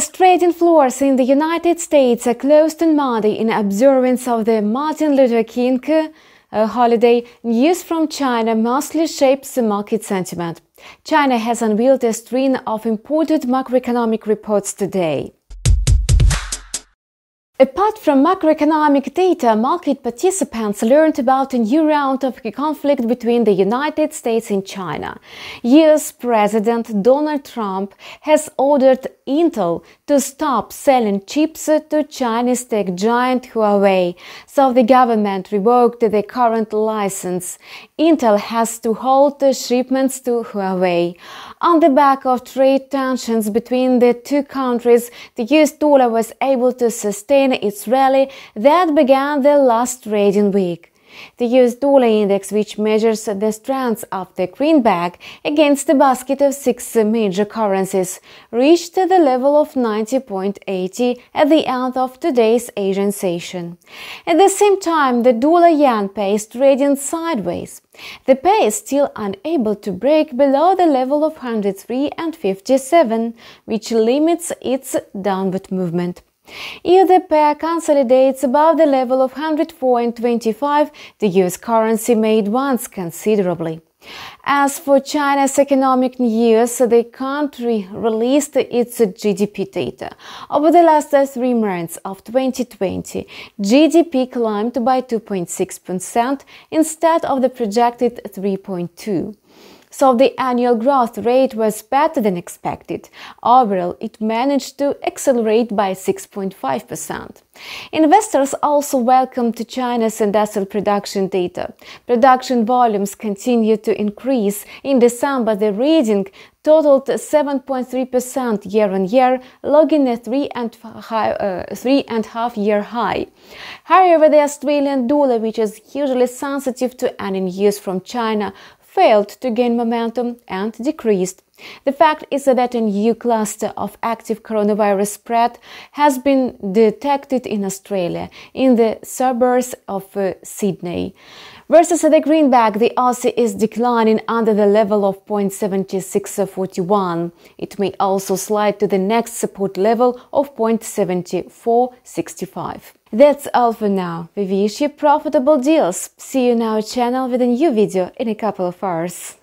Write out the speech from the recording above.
trading floors in the United States are closed on Monday in observance of the Martin Luther King uh, holiday. News from China mostly shapes the market sentiment. China has unveiled a string of important macroeconomic reports today. Apart from macroeconomic data, market participants learned about a new round of conflict between the United States and China. U.S. President Donald Trump has ordered Intel to stop selling chips to Chinese tech giant Huawei, so the government revoked the current license. Intel has to halt shipments to Huawei. On the back of trade tensions between the two countries, the US dollar was able to sustain its rally that began the last trading week. The US dollar index, which measures the strength of the greenback against the basket of six major currencies, reached the level of 90.80 at the end of today's Asian session. At the same time, the dollar yen pace traded sideways. The pair is still unable to break below the level of 103 and 57, which limits its downward movement. If the pair consolidates above the level of 104.25, the US currency may advance considerably. As for China's economic news, the country released its GDP data. Over the last three months of 2020, GDP climbed by 2.6% instead of the projected 3.2 so the annual growth rate was better than expected. Overall, it managed to accelerate by 6.5%. Investors also welcomed China's industrial production data. Production volumes continued to increase. In December, the reading totaled 7.3% year-on-year, logging a three and, high, uh, three year high. However, the Australian dollar, which is usually sensitive to any news from China, failed to gain momentum and decreased the fact is that a new cluster of active coronavirus spread has been detected in Australia, in the suburbs of uh, Sydney. Versus the greenback, the Aussie is declining under the level of 0.7641. It may also slide to the next support level of 0.7465. That's all for now. We wish you profitable deals. See you on our channel with a new video in a couple of hours.